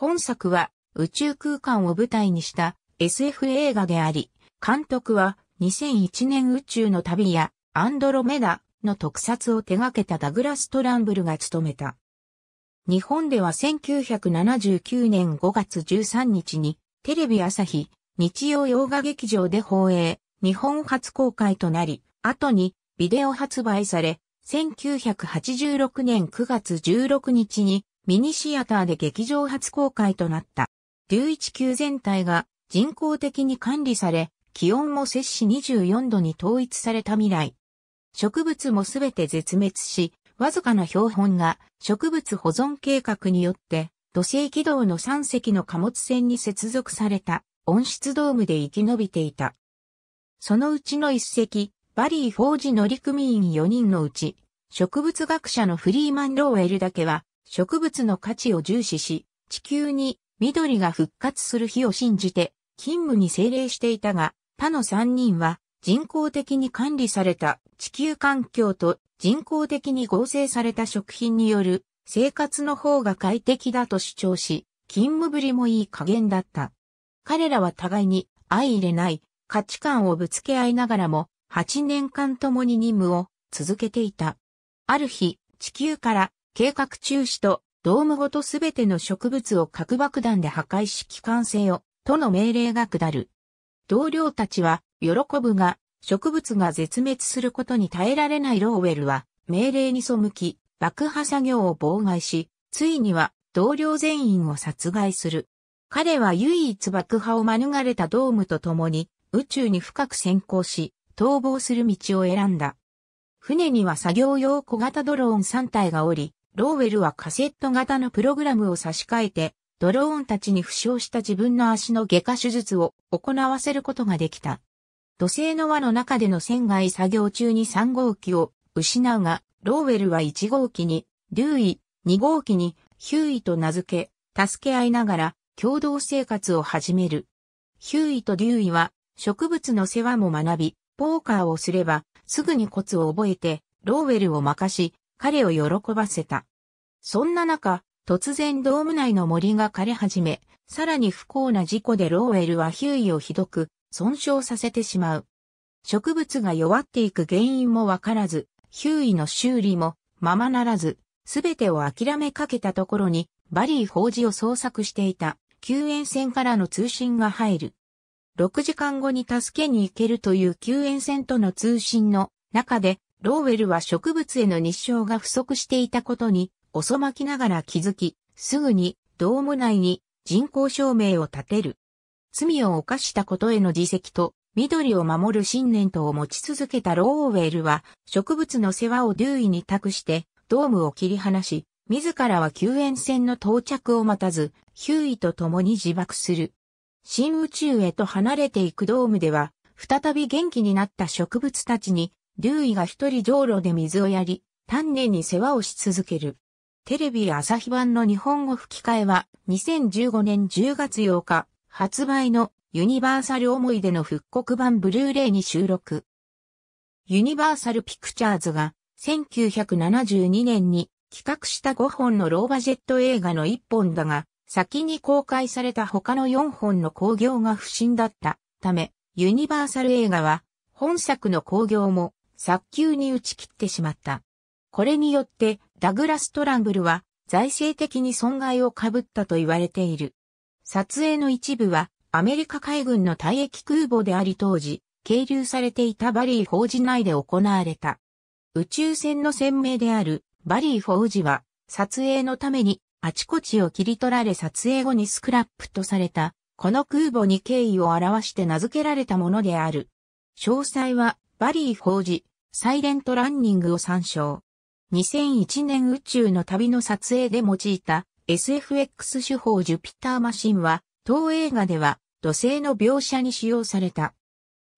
本作は宇宙空間を舞台にした SF 映画であり、監督は2001年宇宙の旅やアンドロメダの特撮を手掛けたダグラス・トランブルが務めた。日本では1979年5月13日にテレビ朝日日曜洋画劇場で放映、日本初公開となり、後にビデオ発売され、1986年9月16日にミニシアターで劇場初公開となった。11級全体が人工的に管理され、気温も摂氏24度に統一された未来。植物もすべて絶滅し、わずかな標本が植物保存計画によって土星軌道の3隻の貨物船に接続された温室ドームで生き延びていた。そのうちの一隻、バリー・フォージ乗組員4人のうち、植物学者のフリーマン・ローエルだけは植物の価値を重視し、地球に緑が復活する日を信じて、勤務に精励していたが、他の三人は人工的に管理された地球環境と人工的に合成された食品による生活の方が快適だと主張し、勤務ぶりもいい加減だった。彼らは互いに相入れない価値観をぶつけ合いながらも、8年間共に任務を続けていた。ある日、地球から計画中止とドームごとすべての植物を核爆弾で破壊し帰還せよ、との命令が下る。同僚たちは、喜ぶが、植物が絶滅することに耐えられないローウェルは、命令に背き、爆破作業を妨害し、ついには、同僚全員を殺害する。彼は唯一爆破を免れたドームと共に、宇宙に深く先行し、逃亡する道を選んだ。船には作業用小型ドローン3体がおり、ローウェルはカセット型のプログラムを差し替えて、ドローンたちに負傷した自分の足の外科手術を行わせることができた。土星の輪の中での船外作業中に3号機を失うが、ローウェルは1号機に、デューイ、2号機に、ヒューイと名付け、助け合いながら共同生活を始める。ヒューイとデューイは植物の世話も学び、ポーカーをすればすぐにコツを覚えて、ローウェルを任し、彼を喜ばせた。そんな中、突然ドーム内の森が枯れ始め、さらに不幸な事故でローウェルはヒューイをひどく損傷させてしまう。植物が弱っていく原因もわからず、ヒューイの修理もままならず、すべてを諦めかけたところに、バリー法事を捜索していた救援船からの通信が入る。6時間後に助けに行けるという救援船との通信の中で、ローウェルは植物への日照が不足していたことに遅まきながら気づき、すぐに、ドーム内に人工証明を立てる。罪を犯したことへの自責と、緑を守る信念とを持ち続けたローウェルは、植物の世話をデューイに託して、ドームを切り離し、自らは救援船の到着を待たず、ヒューイと共に自爆する。新宇宙へと離れていくドームでは、再び元気になった植物たちに、デューイが一人上路で水をやり、丹念に世話をし続ける。テレビ朝日版の日本語吹き替えは2015年10月8日発売のユニバーサル思い出の復刻版ブルーレイに収録。ユニバーサルピクチャーズが1972年に企画した5本のローバジェット映画の1本だが、先に公開された他の4本の興行が不振だったため、ユニバーサル映画は本作の興行も早急に打ち切ってしまった。これによってダグラス・トランブルは財政的に損害を被ったと言われている。撮影の一部はアメリカ海軍の退役空母であり当時、係留されていたバリー・法事内で行われた。宇宙船の船名であるバリー・法事は撮影のためにあちこちを切り取られ撮影後にスクラップとされた、この空母に敬意を表して名付けられたものである。詳細はバリー・法事、サイレント・ランニングを参照。2001年宇宙の旅の撮影で用いた SFX 手法ジュピターマシンは、当映画では土星の描写に使用された。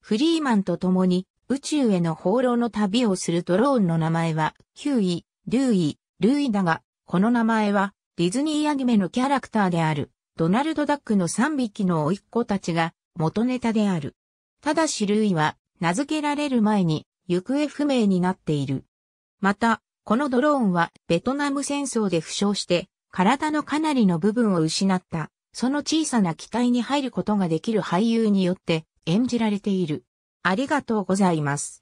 フリーマンと共に宇宙への放浪の旅をするドローンの名前は、キューイ、ルーイ、ルーイだが、この名前はディズニーアニメのキャラクターである、ドナルド・ダックの3匹の甥っ子たちが元ネタである。ただしルーイは名付けられる前に行方不明になっている。また、このドローンはベトナム戦争で負傷して体のかなりの部分を失った、その小さな機体に入ることができる俳優によって演じられている。ありがとうございます。